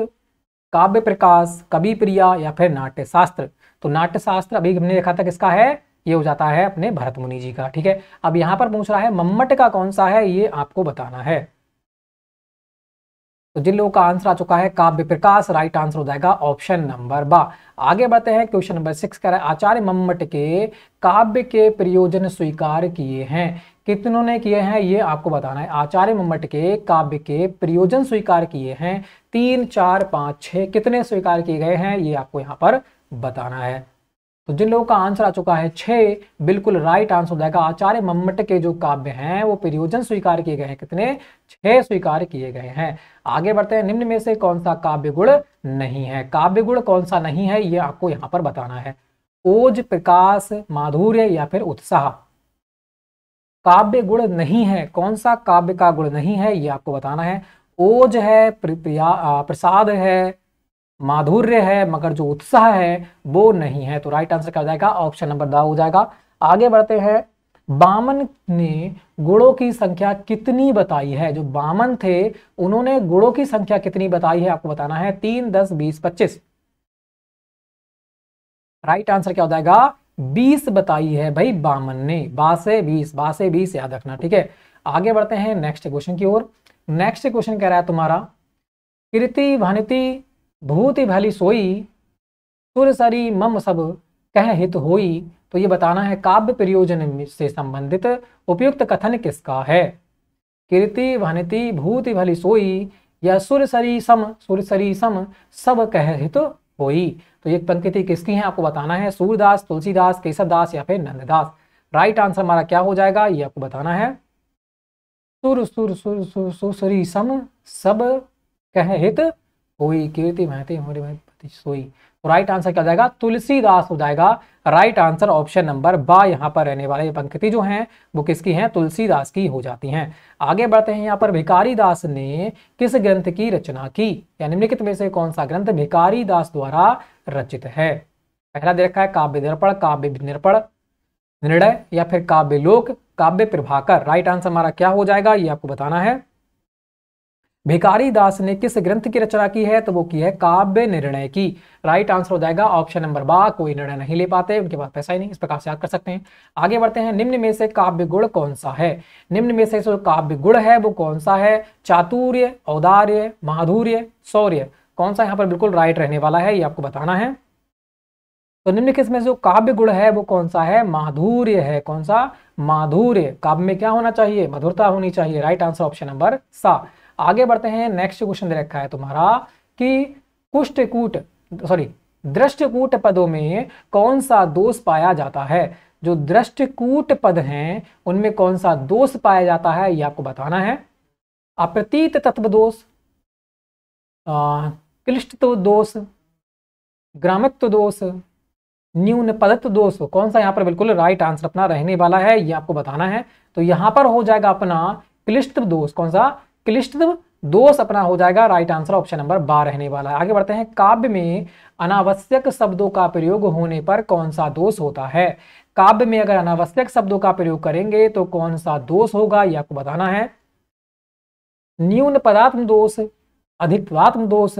काव्य प्रकाश कवि प्रिया या फिर नाट्य शास्त्र तो नाट्य शास्त्र अभी हमने देखा था किसका है ये हो जाता है अपने भरत मुनि जी का ठीक है अब यहां पर पूछ रहा है मम्मट का कौन सा है ये आपको बताना है तो जिन लोगों का आंसर आ चुका है काव्य प्रकाश राइट आंसर हो जाएगा ऑप्शन नंबर बा आगे बढ़ते हैं क्वेश्चन नंबर सिक्स कह रहा है आचार्य मम्मट के काव्य के प्रयोजन स्वीकार किए हैं कितनों ने किए हैं ये आपको बताना है आचार्य मम्मट के काव्य के प्रयोजन स्वीकार किए हैं तीन चार पांच छह कितने स्वीकार किए गए हैं ये आपको यहां पर बताना है तो जिन लोगों का आंसर आ चुका है छः बिल्कुल राइट आंसर हो जाएगा आचार्य मम्मट के जो काव्य हैं वो प्रयोजन स्वीकार किए गए हैं कितने छह स्वीकार किए गए हैं आगे बढ़ते हैं निम्न में से कौन सा काव्य गुण नहीं है काव्य गुण कौन सा नहीं है ये आपको यहां पर बताना है ओज प्रकाश माधुर्य या फिर उत्साह काव्य गुण नहीं है कौन सा काव्य का गुण नहीं है ये आपको बताना है ओज है प्रसाद है माधुर्य है मगर जो उत्साह है वो नहीं है तो राइट आंसर क्या हो जाएगा ऑप्शन नंबर द हो जाएगा आगे बढ़ते हैं बामन ने गुणों की संख्या कितनी बताई है जो बामन थे उन्होंने गुणों की संख्या कितनी बताई है आपको बताना है तीन दस बीस पच्चीस राइट आंसर क्या हो जाएगा बीस बताई है भाई बामन ने बासे बीस बासे बीस याद रखना ठीक है आगे बढ़ते हैं नेक्स्ट क्वेश्चन की ओर नेक्स्ट क्वेश्चन कह रहा है तुम्हारा कृति भानिति भूति भली सोई सुर सरी मम सब कह हित होई तो ये बताना है काव्य प्रयोजन से संबंधित उपयुक्त कथन किसका है कीर्ति भानिति भूति भली सोई या सुर सरी सम सुर सरी सम सब कह हित होई तो ये पंक्ति किसकी है आपको बताना है सूरदास तुलसीदास केशवदास या फिर नंददास राइट आंसर हमारा क्या हो जाएगा ये आपको बताना है सुर सुर सुर सुर सुसरी सम सब कह हित होई कीर्ति महती हमारे सोई तो राइट आंसर क्या जाएगा तुलसीदास हो जाएगा राइट आंसर ऑप्शन नंबर बा यहाँ पर रहने वाले पंक्ति जो हैं वो किसकी हैं तुलसीदास की हो जाती हैं आगे बढ़ते हैं यहाँ पर भिकारी दास ने किस ग्रंथ की रचना की या निम्नलिखित में से कौन सा ग्रंथ भिकारी दास द्वारा रचित है पहला दे रखा है काव्य दर्पण काव्य निर्पण निर्णय या फिर काव्य लोक काव्य प्रभाकर राइट आंसर हमारा क्या हो जाएगा ये आपको बताना है भिकारी दास ने किस ग्रंथ की रचना की है तो वो की है काव्य निर्णय की राइट आंसर हो जाएगा ऑप्शन नंबर बा कोई निर्णय नहीं ले पाते उनके पास पैसा ही नहीं इस प्रकार से याद कर सकते हैं आगे बढ़ते हैं निम्न में से काव्य गुण कौन सा है निम्न में से जो काव्य गुण है वो कौन सा है चातुर्य औदार्य माधुर्य शौर्य कौन सा यहाँ पर बिल्कुल राइट रहने वाला है ये आपको बताना है तो निम्नलिखित में जो काव्य गुण है वो कौन सा है माधुर्य है कौन सा माधुर्य काव्य में क्या होना चाहिए मधुरता होनी चाहिए राइट आंसर ऑप्शन नंबर सा आगे बढ़ते हैं नेक्स्ट क्वेश्चन दे रखा है तुम्हारा कि कुष्टकूट सॉरी दृष्टकूट पदों में कौन सा दोष पाया जाता है जो दृष्टकूट पद हैं उनमें कौन सा दोष पाया जाता है ये आपको बताना है अप्रतीत तत्व दोष क्लिष्टत्व तो दोष ग्रामत्व दोष न्यून पदत्व दोष कौन सा यहाँ पर बिल्कुल राइट आंसर अपना रहने वाला है ये आपको बताना है तो यहाँ पर हो जाएगा अपना क्लिष्ट दोष कौन सा क्लिष्ट दोष अपना हो जाएगा राइट आंसर ऑप्शन नंबर बार रहने वाला है आगे बढ़ते हैं काव्य में अनावश्यक शब्दों का प्रयोग होने पर कौन सा दोष होता है काव्य में अगर अनावश्यक शब्दों का प्रयोग करेंगे तो कौन सा दोष होगा ये आपको बताना है न्यून पदात्म दोष अधिकवात्म दोष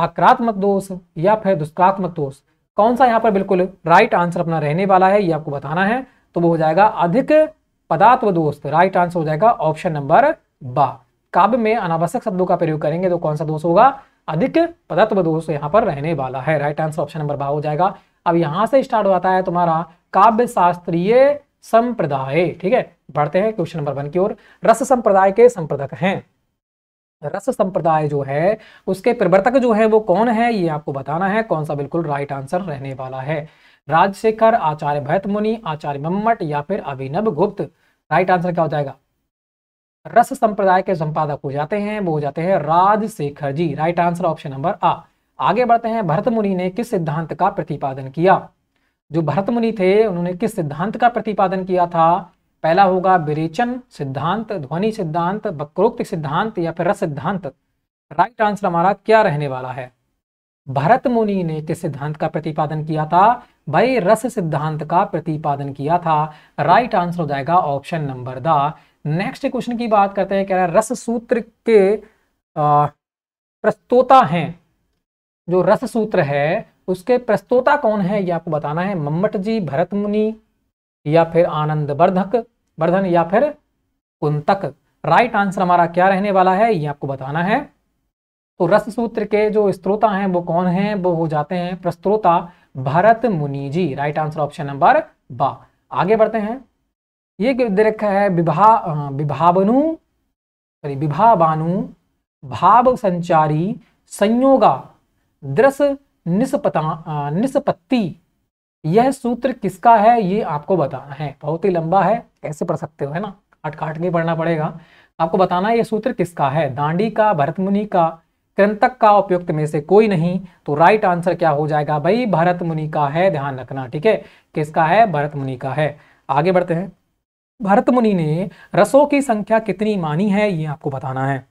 आक्रात्मक दोष या फिर दुष्कात्मक दोष कौन सा यहाँ पर बिल्कुल राइट आंसर अपना रहने वाला है ये आपको बताना है तो वो हो जाएगा अधिक पदात्व दोष राइट आंसर हो जाएगा ऑप्शन नंबर बा काव्य में अनावश्यक शब्दों का प्रयोग करेंगे तो कौन सा दोष होगा अधिक पदत्व दोष यहाँ पर रहने वाला है राइट आंसर ऑप्शन नंबर बा हो जाएगा अब यहाँ से स्टार्ट होता है तुम्हारा काव्य शास्त्रीय संप्रदाय ठीक है बढ़ते हैं क्वेश्चन नंबर वन की ओर रस संप्रदाय के संप्रदक हैं रस संप्रदाय जो है उसके प्रवर्तक जो है वो कौन है ये आपको बताना है कौन सा बिल्कुल राइट आंसर रहने वाला है राजशेखर आचार्य भरत मुनि आचार्य मम्मट या फिर अभिनव गुप्त राइट आंसर क्या हो जाएगा रस संप्रदाय के संपादक हो जाते हैं वो हो जाते हैं Rajshekhar ji right answer option number आ आगे बढ़ते हैं भरत मुनि ने किस सिद्धांत का प्रतिपादन किया जो भरत मुनि थे उन्होंने किस सिद्धांत का प्रतिपादन किया था पहला होगा विरेचन सिद्धांत ध्वनि सिद्धांत वक्रोक्त सिद्धांत या फिर रस सिद्धांत राइट आंसर हमारा क्या रहने वाला है भरत मुनि ने किस सिद्धांत का प्रतिपादन किया था भाई रस सिद्धांत का प्रतिपादन किया था राइट आंसर हो जाएगा ऑप्शन नंबर द नेक्स्ट क्वेश्चन की बात करते हैं कह रहा है रस सूत्र के प्रस्तोता हैं जो रस सूत्र है उसके प्रस्तोता कौन है ये आपको बताना है मम्मट जी भरत मुनि या फिर आनंद वर्धक वर्धन या फिर कुंतक राइट आंसर हमारा क्या रहने वाला है ये आपको बताना है तो रस सूत्र के जो स्त्रोता हैं वो कौन हैं वो हो जाते हैं प्रस्त्रोता Bharat Muni ji right answer option number बा आगे बढ़ते हैं ये दे रखा है विभा विभावनु सॉरी विभावानु भाव संचारी संयोगा दृश निष्पता निष्पत्ति यह सूत्र किसका है ये आपको बताना है बहुत ही लंबा है कैसे पढ़ सकते हो है ना काट काट नहीं पढ़ना पड़ेगा आपको बताना ये सूत्र किसका है दांडी का भरत मुनि का कृंतक का उपयुक्त में से कोई नहीं तो राइट आंसर क्या हो जाएगा भाई भरत मुनि का है ध्यान रखना ठीक है किसका है भरत मुनि का है आगे बढ़ते हैं भरत मुनि ने रसों की संख्या कितनी मानी है ये आपको बताना है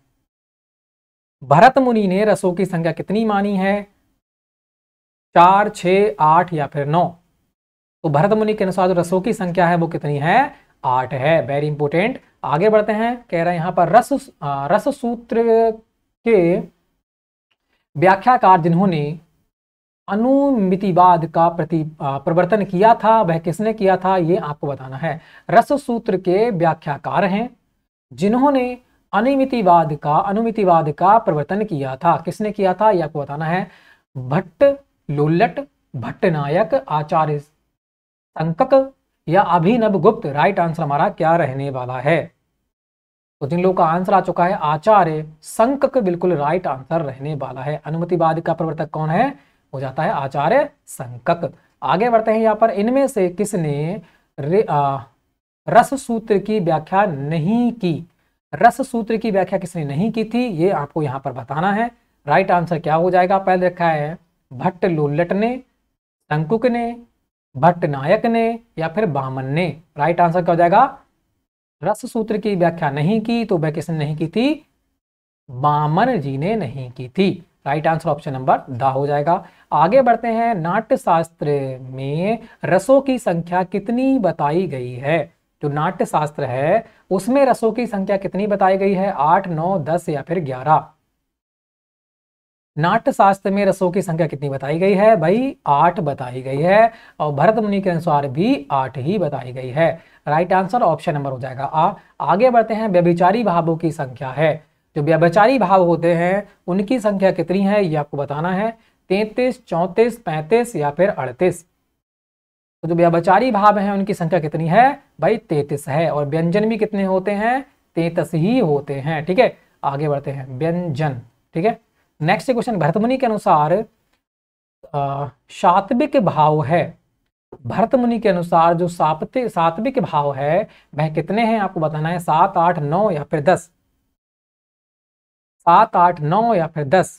भरत मुनि ने रसों की संख्या कितनी मानी है चार छ आठ या फिर नौ तो भरत मुनि के अनुसार जो रसों की संख्या है वो कितनी है आर्ट है वेरी इंपोर्टेंट आगे बढ़ते हैं कह रहे हैं यहां पर रस रस सूत्र के व्याख्याकार जिन्होंने अनुमितिवाद का प्रति प्रवर्तन किया था वह किसने किया था यह आपको बताना है रस सूत्र के व्याख्याकार हैं जिन्होंने अनुमितिवाद का अनुमितिवाद का प्रवर्तन किया था किसने किया था यह आपको बताना है भट्ट लोलट भट्ट नायक आचार्य संकक या अभिनव गुप्त राइट आंसर हमारा क्या रहने वाला है तो जिन लोगों का आंसर आ चुका है आचार्य संकक बिल्कुल राइट आंसर रहने वाला है अनुमतिवाद का प्रवर्तक कौन है हो जाता है आचार्य संकक आगे बढ़ते हैं यहाँ पर इनमें से किसने रस सूत्र की व्याख्या नहीं की रस सूत्र की व्याख्या किसने नहीं की थी ये आपको यहाँ पर बताना है राइट आंसर क्या हो जाएगा पहले रखा है भट्ट लोलट ने संकुक ने भट्ट नायक ने या फिर बामन ने राइट आंसर क्या हो जाएगा रस सूत्र की व्याख्या नहीं की तो वह किसने नहीं की थी बामन जी ने नहीं की थी राइट आंसर ऑप्शन नंबर द हो जाएगा आगे बढ़ते हैं नाट्य शास्त्र में रसों की संख्या कितनी बताई गई है जो नाट्य शास्त्र है उसमें रसों की संख्या कितनी बताई गई है आठ नौ दस या फिर ग्यारह नाट्यशास्त्र शास्त्र में रसों की संख्या कितनी बताई गई है भाई आठ बताई गई है और भरत मुनि के अनुसार भी आठ ही बताई गई है राइट आंसर ऑप्शन नंबर हो जाएगा आ, आगे बढ़ते हैं व्यभिचारी भावों की संख्या है जो व्यभिचारी भाव होते हैं उनकी संख्या कितनी है ये आपको बताना है तैतीस चौंतीस पैंतीस या फिर अड़तीस तो जो व्यभिचारी भाव है उनकी संख्या कितनी है भाई तैतीस है और व्यंजन भी कितने होते हैं तैतीस ही होते हैं ठीक है आगे बढ़ते हैं व्यंजन ठीक है नेक्स्ट क्वेश्चन भरतमुनि के अनुसार सात्विक भाव है भरतमुनि के अनुसार जो साप्ते सात्विक भाव है वह कितने हैं आपको बताना है सात आठ नौ या फिर दस सात आठ नौ या फिर दस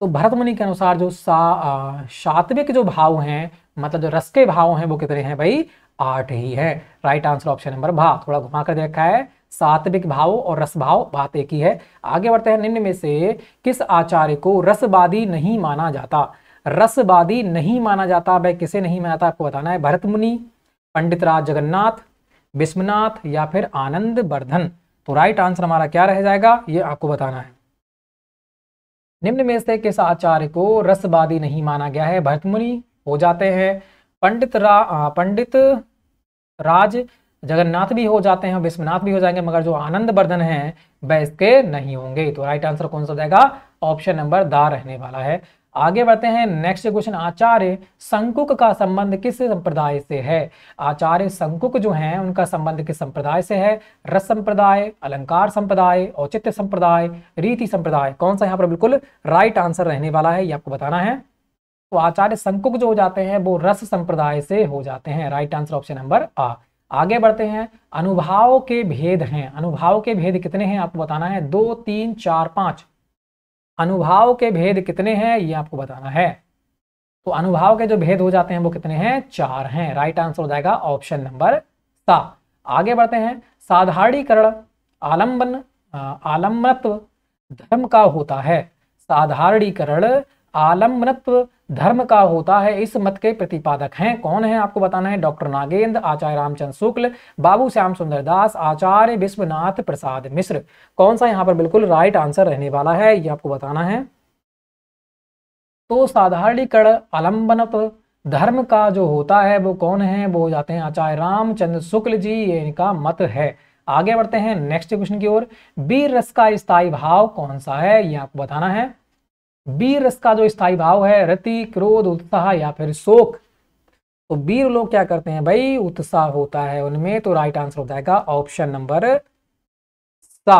तो भरतमुनि के अनुसार जो सात्विक जो भाव हैं मतलब जो रस के भाव हैं वो कितने हैं भाई आठ ही है राइट आंसर ऑप्शन नंबर भा थोड़ा घुमा कर देखा है सात्विक भाव और रसभाव बात एक ही है आगे बढ़ते हैं निम्न में से किस आचार्य को रसवादी नहीं माना जाता रसवादी नहीं माना जाता वह किसे नहीं माना आपको बताना है भरत मुनि पंडित राज जगन्नाथ विश्वनाथ या फिर आनंद वर्धन तो राइट आंसर हमारा क्या रह जाएगा ये आपको बताना है निम्न में से किस आचार्य को रसवादी नहीं माना गया है भरत मुनि हो जाते हैं पंडित रा पंडित राज जगन्नाथ भी हो जाते हैं विश्वनाथ भी हो जाएंगे मगर जो आनंद वर्धन है वह इसके नहीं होंगे तो राइट आंसर कौन सा जाएगा ऑप्शन नंबर दा रहने वाला है आगे बढ़ते हैं नेक्स्ट क्वेश्चन आचार्य संकुक का संबंध किस संप्रदाय से है आचार्य संकुक जो हैं उनका संबंध किस संप्रदाय से है रस संप्रदाय अलंकार संप्रदाय औचित्य संप्रदाय रीति संप्रदाय कौन सा यहाँ पर बिल्कुल राइट आंसर रहने वाला है ये आपको बताना है तो आचार्य संकुक जो हो जाते हैं वो रस संप्रदाय से हो जाते हैं राइट आंसर ऑप्शन नंबर आ आगे बढ़ते हैं अनुभाव के भेद हैं अनुभाव के भेद कितने हैं आपको बताना है दो तीन चार पांच अनुभाव के भेद कितने हैं ये आपको बताना है तो अनुभाव के जो भेद हो जाते हैं वो कितने हैं चार हैं राइट आंसर हो जाएगा ऑप्शन नंबर सात आगे बढ़ते हैं साधारणीकरण आलंबन आलम्बनत्व धर्म का होता है साधारणीकरण आलम्बनत्व धर्म का होता है इस मत के प्रतिपादक हैं कौन है आपको बताना है डॉक्टर नागेंद्र आचार्य रामचंद्र शुक्ल बाबू श्याम सुंदर दास आचार्य विश्वनाथ प्रसाद मिश्र कौन सा यहाँ पर बिल्कुल राइट आंसर रहने वाला है ये आपको बताना है तो साधारणीकरण आलम्बन धर्म का जो होता है वो कौन है वो हो जाते हैं आचार्य रामचंद्र शुक्ल जी ये इनका मत है आगे बढ़ते हैं नेक्स्ट क्वेश्चन की ओर बीर रस का स्थायी भाव कौन सा है ये आपको बताना है वीर रस का जो स्थायी भाव है रति क्रोध उत्साह या फिर शोक तो वीर लोग क्या करते हैं भाई उत्साह होता है उनमें तो राइट आंसर हो जाएगा ऑप्शन नंबर सा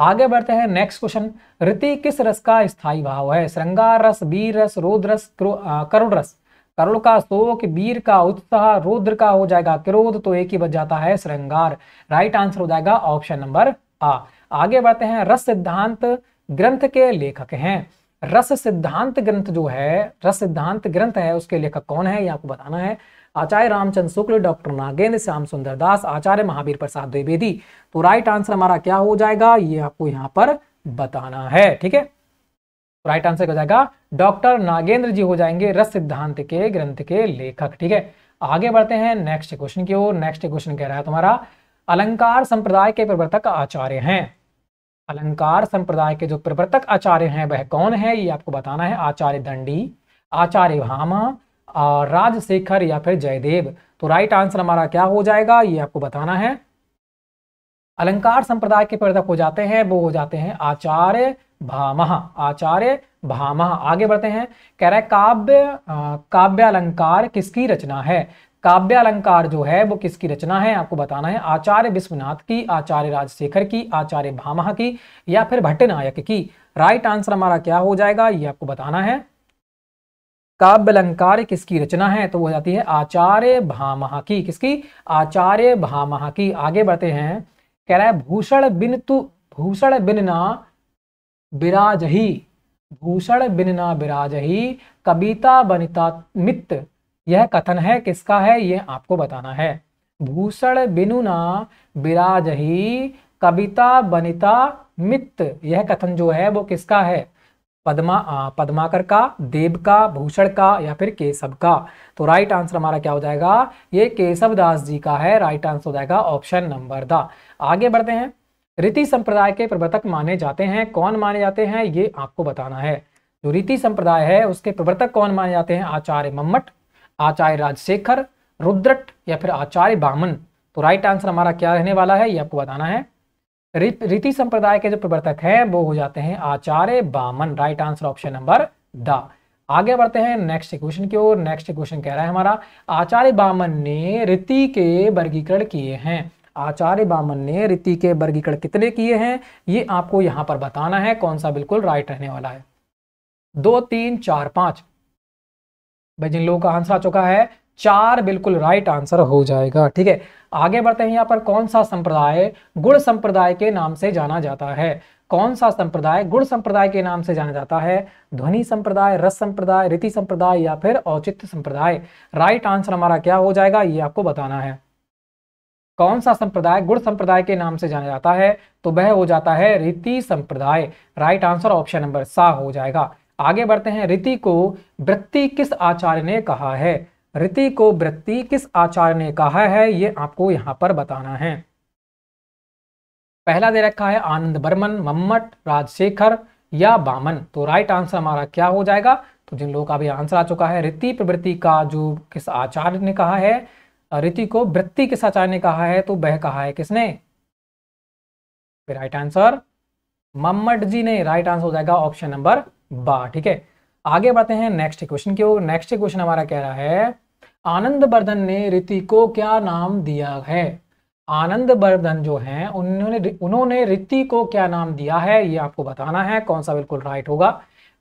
आगे बढ़ते हैं नेक्स्ट क्वेश्चन रति किस रस का स्थायी भाव है श्रृंगार रस वीर रस रोद रस करुण रस करुण का शोक वीर का उत्साह रुद्र का हो जाएगा क्रोध तो एक ही बच जाता है श्रृंगार राइट आंसर हो जाएगा ऑप्शन नंबर आ आगे बढ़ते हैं रस सिद्धांत ग्रंथ के लेखक हैं रस सिद्धांत ग्रंथ जो है रस सिद्धांत ग्रंथ है उसके लेखक कौन है ये आपको बताना है आचार्य रामचंद्र शुक्ल डॉक्टर नागेंद्र श्याम सुंदर दास आचार्य महावीर प्रसाद द्विवेदी तो राइट आंसर हमारा क्या हो जाएगा ये आपको यहाँ पर बताना है ठीक है राइट आंसर हो जाएगा डॉक्टर नागेंद्र जी हो जाएंगे रस सिद्धांत के ग्रंथ के लेखक ठीक है आगे बढ़ते हैं नेक्स्ट क्वेश्चन की ओर नेक्स्ट क्वेश्चन कह रहा है तुम्हारा अलंकार संप्रदाय के प्रवर्तक आचार्य हैं अलंकार संप्रदाय के जो प्रवर्तक आचार्य हैं वह कौन है ये आपको बताना है आचार्य दंडी आचार्य भामा और राजशेखर या फिर जयदेव तो राइट आंसर हमारा क्या हो जाएगा ये आपको बताना है अलंकार संप्रदाय के प्रवर्तक हो जाते हैं वो हो जाते हैं आचार्य भामह आचार्य भामह आगे बढ़ते हैं कह रहे काव्य काव्य अलंकार किसकी रचना है काव्य अलंकार जो है वो किसकी रचना है आपको बताना है आचार्य विश्वनाथ की आचार्य राजशेखर की आचार्य भामह की या फिर भट्ट नायक की राइट आंसर हमारा क्या हो जाएगा ये आपको बताना है काव्य अलंकार किसकी रचना है तो वो जाती है आचार्य भामह की किसकी आचार्य भामह की आगे बढ़ते हैं कह रहा है भूषण बिन तु भूषण बिन ना विराज ही भूषण बिन ना विराज ही कविता बनिता मित्र यह कथन है किसका है यह आपको बताना है भूषण बिनुना विराज ही कविता बनिता मित्त यह कथन जो है वो किसका है पद्मा आ, पद्माकर का देव का भूषण का या फिर केशव का तो राइट आंसर हमारा क्या हो जाएगा ये केशव दास जी का है राइट आंसर हो जाएगा ऑप्शन नंबर द आगे बढ़ते हैं रीति संप्रदाय के प्रवर्तक माने जाते हैं कौन माने जाते हैं ये आपको बताना है जो रीति संप्रदाय है उसके प्रवर्तक कौन माने जाते हैं आचार्य मम्मट आचार्य राजशेखर रुद्रट या फिर आचार्य बामन तो राइट आंसर हमारा क्या रहने वाला है ये आपको बताना है रीति संप्रदाय के जो प्रवर्तक हैं वो हो जाते हैं Acharya Vaman right answer option number द आगे बढ़ते हैं नेक्स्ट क्वेश्चन की ओर नेक्स्ट क्वेश्चन कह रहा है हमारा आचार्य बामन ने रीति के वर्गीकरण किए हैं आचार्य बामन ने रीति के वर्गीकरण कितने किए हैं ये आपको यहां पर बताना है कौन सा बिल्कुल राइट रहने वाला है दो तीन चार पांच भाई जिन लोगों का आंसर आ चुका है चार बिल्कुल राइट आंसर हो जाएगा ठीक है आगे बढ़ते हैं यहाँ पर कौन सा संप्रदाय गुड़ संप्रदाय के नाम से जाना जाता है कौन सा संप्रदाय गुण संप्रदाय के नाम से जाना जाता है ध्वनि संप्रदाय रस संप्रदाय रीति संप्रदाय या फिर औचित्य संप्रदाय राइट आंसर हमारा क्या हो जाएगा ये आपको बताना है कौन सा संप्रदाय गुण संप्रदाय के नाम से जाना जाता है तो वह हो जाता है रीति संप्रदाय राइट आंसर ऑप्शन नंबर सा हो जाएगा आगे बढ़ते हैं रीति को वृत्ति किस आचार्य ने कहा है रीति को वृत्ति किस आचार्य ने कहा है ये आपको यहां पर बताना है पहला दे रखा है आनंद बर्मन मम्मट राजशेखर या बामन तो राइट आंसर हमारा क्या हो जाएगा तो जिन लोगों का भी आंसर आ चुका है रीति प्रवृत्ति का जो किस आचार्य ने कहा है रीति को वृत्ति किस आचार्य ने कहा है तो वह कहा है किसने राइट आंसर मम्मट जी ने राइट आंसर हो जाएगा ऑप्शन नंबर बा ठीक है आगे बढ़ते हैं नेक्स्ट क्वेश्चन की ओर नेक्स्ट क्वेश्चन हमारा कह रहा है आनंद वर्धन ने रीति को क्या नाम दिया है आनंद वर्धन जो हैं उन्होंने उन्होंने रीति को क्या नाम दिया है ये आपको बताना है कौन सा बिल्कुल राइट होगा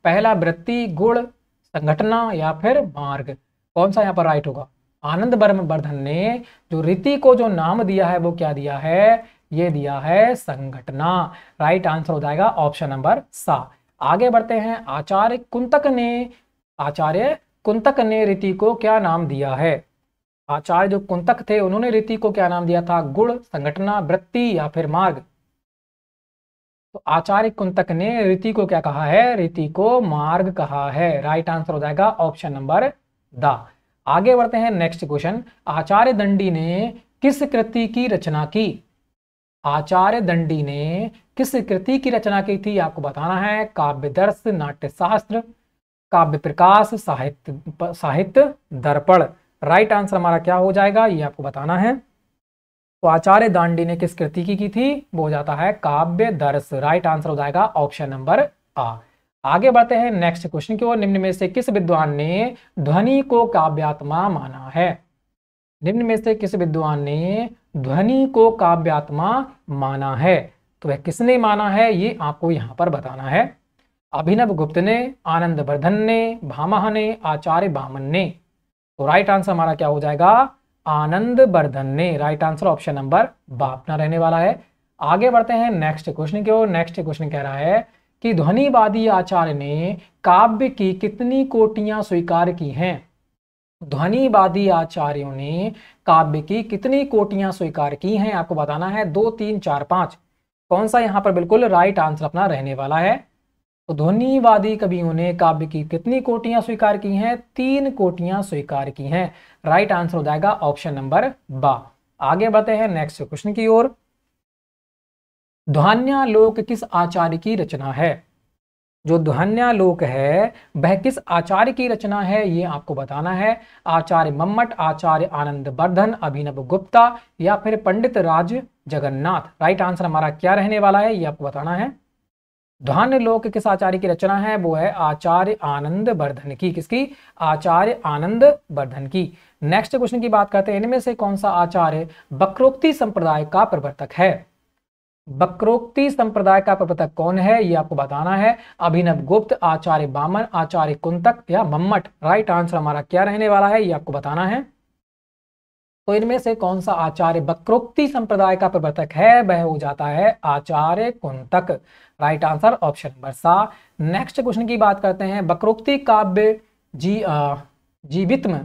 पहला वृत्ति गुण संगठना या फिर मार्ग कौन सा यहाँ पर राइट होगा आनंद वर्धन ने जो रीति को जो नाम दिया है वो क्या दिया है ये दिया है संगठना राइट आंसर हो जाएगा ऑप्शन नंबर सात आगे बढ़ते हैं आचार्य कुंतक ने आचार्य कुंतक ने रीति को क्या नाम दिया है आचार्य जो कुंतक थे उन्होंने रीति को क्या नाम दिया था गुण संगठना वृत्ति या फिर मार्ग तो आचार्य कुंतक ने रीति को क्या कहा है रीति को मार्ग कहा है राइट आंसर हो जाएगा ऑप्शन नंबर द आगे बढ़ते हैं नेक्स्ट क्वेश्चन आचार्य दंडी ने किस कृति की रचना की आचार्य दंडी ने किस कृति की रचना की थी आपको बताना है काव्य दर्श नाट्य शास्त्र काव्य प्रकाश साहित्य साहित्य दर्पण राइट आंसर हमारा क्या हो जाएगा ये आपको बताना है तो आचार्य दांडी ने किस कृति की की थी वो हो जाता है काव्य दर्श राइट आंसर हो जाएगा ऑप्शन नंबर आ आगे बढ़ते हैं नेक्स्ट क्वेश्चन की ओर निम्न में से किस विद्वान ने ध्वनि को काव्यात्मा माना है निम्न में से किस विद्वान ने ध्वनि को काव्यात्मा माना है तो वह किसने माना है ये आपको यहाँ पर बताना है अभिनव गुप्त ने आनंद वर्धन ने भामह ने आचार्य बामन ने तो राइट आंसर हमारा क्या हो जाएगा आनंद वर्धन ने राइट आंसर ऑप्शन नंबर बापना रहने वाला है आगे बढ़ते हैं नेक्स्ट क्वेश्चन की ओर नेक्स्ट क्वेश्चन कह रहा है कि ध्वनिवादी आचार्य ने काव्य की कितनी कोटियां स्वीकार की हैं ध्वनिवादी आचार्यों ने काव्य की कितनी कोटियां स्वीकार की हैं आपको बताना है दो तीन चार पांच कौन सा यहाँ पर बिल्कुल राइट आंसर अपना रहने वाला है तो ध्वनिवादी कवियों ने काव्य की कितनी कोटियां स्वीकार की हैं तीन कोटियां स्वीकार की हैं राइट आंसर हो जाएगा ऑप्शन नंबर बा आगे बढ़ते हैं नेक्स्ट क्वेश्चन की ओर ध्वान्यालोक किस आचार्य की रचना है जो ध्वन्यालोक है वह किस आचार्य की रचना है ये आपको बताना है आचार्य मम्मट आचार्य आनंद वर्धन अभिनव गुप्ता या फिर पंडित राज जगन्नाथ राइट आंसर हमारा क्या रहने वाला है ये आपको बताना है ध्वान्य लोक किस आचार्य की रचना है वो है आचार्य आनंद वर्धन की किसकी आचार्य आनंद वर्धन की नेक्स्ट क्वेश्चन की बात करते हैं इनमें से कौन सा आचार्य बकरोक्ति संप्रदाय का प्रवर्तक है बकरोक्ति संप्रदाय का प्रवर्तक कौन है ये आपको बताना है अभिनव गुप्त आचार्य बामन आचार्य कुंतक या मम्मट राइट आंसर हमारा क्या रहने वाला है ये आपको बताना है तो इनमें से कौन सा आचार्य वक्रोक्ति संप्रदाय का प्रवर्तक है वह हो जाता है Acharya Kuntak right answer option number सा नेक्स्ट क्वेश्चन की बात करते हैं वक्रोक्ति काव्य जी जीवित में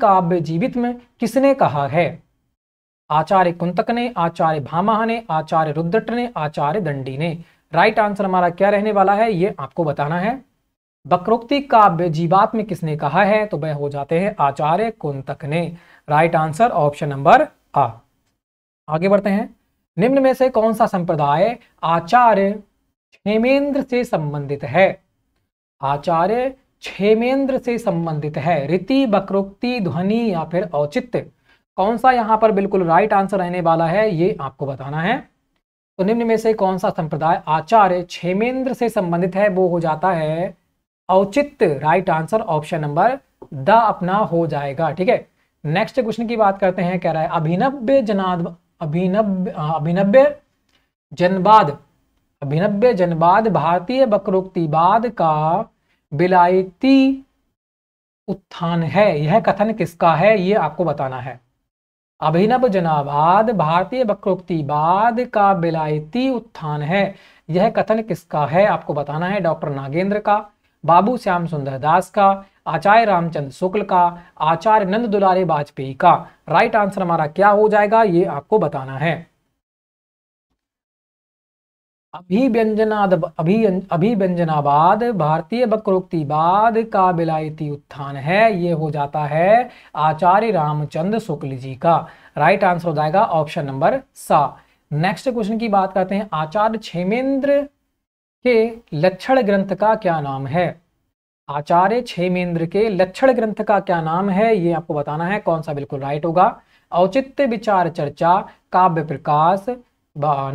काव्य जीवित में किसने कहा है आचार्य कुंतक ने आचार्य भामा ने आचार्य रुद्रट ने आचार्य दंडी ने राइट आंसर हमारा क्या रहने वाला है ये आपको बताना है वक्रोक्ति काव्य जीवात्म किसने कहा है तो वह हो जाते हैं आचार्य कुंतक ने राइट आंसर ऑप्शन नंबर आ आगे बढ़ते हैं निम्न में से कौन सा संप्रदाय आचार्य क्षेमेंद्र से संबंधित है आचार्य क्षेमेंद्र से संबंधित है रीति बकरोक्ति ध्वनि या फिर औचित्य कौन सा यहां पर बिल्कुल राइट आंसर रहने वाला है ये आपको बताना है तो निम्न में से कौन सा संप्रदाय आचार्य क्षेमेंद्र से संबंधित है वो हो जाता है औचित्य राइट आंसर ऑप्शन नंबर द अपना हो जाएगा ठीक है नेक्स्ट क्वेश्चन की बात करते हैं कह रहा है अभिनव्य जनाद अभिनव्य अभिनव्य जनवाद अभिनव्य जनवाद भारतीय बकरोक्तिवाद का बिलायती उत्थान है यह कथन किसका है ये आपको बताना है अभिनव जनावाद भारतीय बकरोक्तिवाद का बिलायती उत्थान है यह कथन किसका है आपको बताना है डॉक्टर नागेंद्र का बाबू श्याम सुंदर दास का आचार्य रामचंद्र शुक्ल का आचार्य नंद दुलारे वाजपेयी का राइट आंसर हमारा क्या हो जाएगा ये आपको बताना है अभिव्यंजनाद अभि अभिव्यंजनावाद भारतीय वक्रोक्तिवाद का बिलायती उत्थान है ये हो जाता है आचार्य रामचंद्र शुक्ल जी का राइट आंसर हो जाएगा ऑप्शन नंबर सा नेक्स्ट क्वेश्चन की बात करते हैं आचार्य क्षेमेंद्र के लक्षण ग्रंथ का क्या नाम है आचार्य छेमेंद्र के लक्षण ग्रंथ का क्या नाम है ये आपको बताना है कौन सा बिल्कुल राइट होगा औचित्य विचार चर्चा काव्य प्रकाश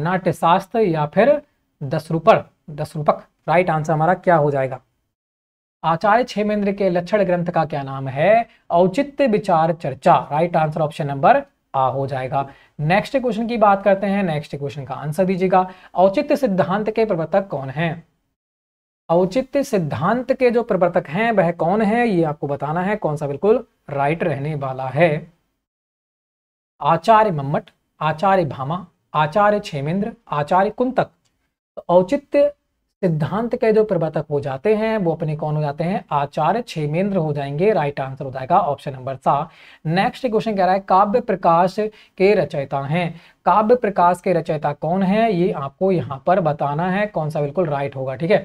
नाट्यशास्त्र या फिर दसरूपण दसरूपक राइट आंसर हमारा क्या हो जाएगा आचार्य छेमेंद्र के लक्षण ग्रंथ का क्या नाम है औचित्य विचार चर्चा राइट आंसर ऑप्शन नंबर आ हो जाएगा नेक्स्ट क्वेश्चन की बात करते हैं नेक्स्ट क्वेश्चन का आंसर दीजिएगा औचित्य सिद्धांत के प्रवर्तक कौन है औचित्य सिद्धांत के जो प्रवर्तक हैं वह कौन है ये आपको बताना है कौन सा बिल्कुल राइट रहने वाला है आचार्य मम्मट आचार्य भामा आचार्य छेमेंद्र आचार्य कुंतक तो औचित्य सिद्धांत के जो प्रवर्तक हो जाते हैं वो अपने कौन हो जाते हैं आचार्य छेमेंद्र हो जाएंगे राइट आंसर हो जाएगा ऑप्शन नंबर सात नेक्स्ट क्वेश्चन कह रहा है काव्य प्रकाश के रचयिता हैं काव्य प्रकाश के रचयिता कौन है ये आपको यहाँ पर बताना है कौन सा बिल्कुल राइट होगा ठीक है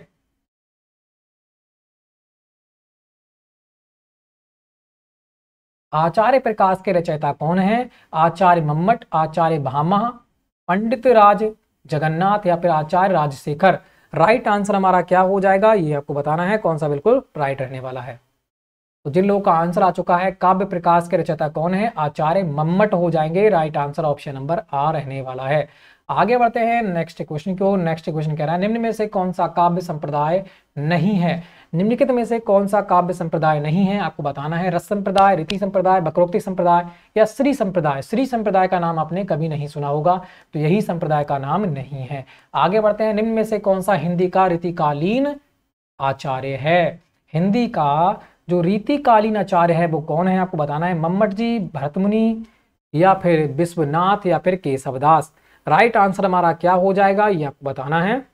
आचार्य प्रकाश के रचयिता कौन है आचार्य मम्मट आचार्य भामा पंडित राज जगन्नाथ या फिर आचार्य राजशेखर राइट आंसर हमारा क्या हो जाएगा ये आपको बताना है कौन सा बिल्कुल राइट रहने वाला है तो जिन लोगों का आंसर आ चुका है काव्य प्रकाश के रचयिता कौन है आचार्य मम्मट हो जाएंगे राइट आंसर ऑप्शन नंबर आ रहने वाला है आगे बढ़ते हैं नेक्स्ट क्वेश्चन की ओर नेक्स्ट क्वेश्चन कह रहा है निम्न में से कौन सा काव्य संप्रदाय नहीं है निम्नलिखित में से कौन सा काव्य संप्रदाय नहीं है आपको बताना है रस संप्रदाय रीति संप्रदाय बकरोक्ति संप्रदाय या श्री संप्रदाय श्री संप्रदाय का नाम आपने कभी नहीं सुना होगा तो यही संप्रदाय का नाम नहीं है आगे बढ़ते हैं निम्न में से कौन सा हिंदी का रीतिकालीन आचार्य है हिंदी का जो रीतिकालीन आचार्य है वो कौन है आपको बताना है मम्मट जी भरतमुनि या फिर विश्वनाथ या फिर केशवदास राइट आंसर हमारा क्या हो जाएगा ये आपको बताना है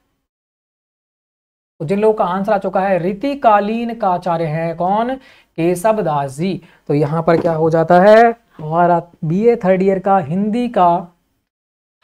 तो जिन लोगों का आंसर आ चुका है रीतिकालीन आचार्य है कौन केशव दास जी तो यहां पर क्या हो जाता है हमारा बी थर्ड ईयर का हिंदी का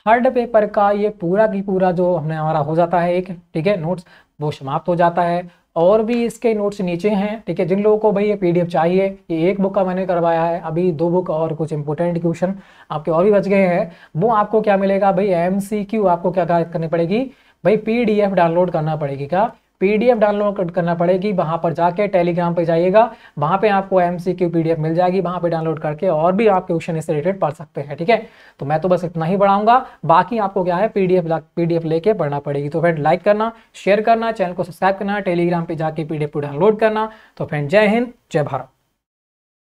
थर्ड पेपर का ये पूरा की पूरा जो हमने हमारा हो जाता है एक ठीक है नोट्स वो समाप्त हो जाता है और भी इसके नोट्स नीचे हैं ठीक है जिन लोगों को भाई ये पीडीएफ चाहिए ये एक बुक का मैंने करवाया है अभी दो बुक और कुछ इंपोर्टेंट क्वेश्चन आपके और भी बच गए हैं वो आपको क्या मिलेगा भाई एमसीक्यू आपको क्या करनी पड़ेगी भाई पीडीएफ डाउनलोड करना पड़ेगी क्या पीडीएफ डाउनलोड करना पड़ेगी वहां पर जाके टेलीग्राम पर जाइएगा वहां पे आपको एम सी पीडीएफ मिल जाएगी वहां पे डाउनलोड करके और भी आप क्वेश्चन इससे रिलेटेड पढ़ सकते हैं ठीक है तो मैं तो बस इतना ही बढ़ाऊंगा बाकी आपको क्या है पीडीएफ पीडीएफ लेके पढ़ना पड़ेगी तो फ्रेंड लाइक करना शेयर करना चैनल को सब्सक्राइब करना टेलीग्राम पर जाके पीडीएफ को डाउनलोड करना तो फ्रेंड जय हिंद जय भारत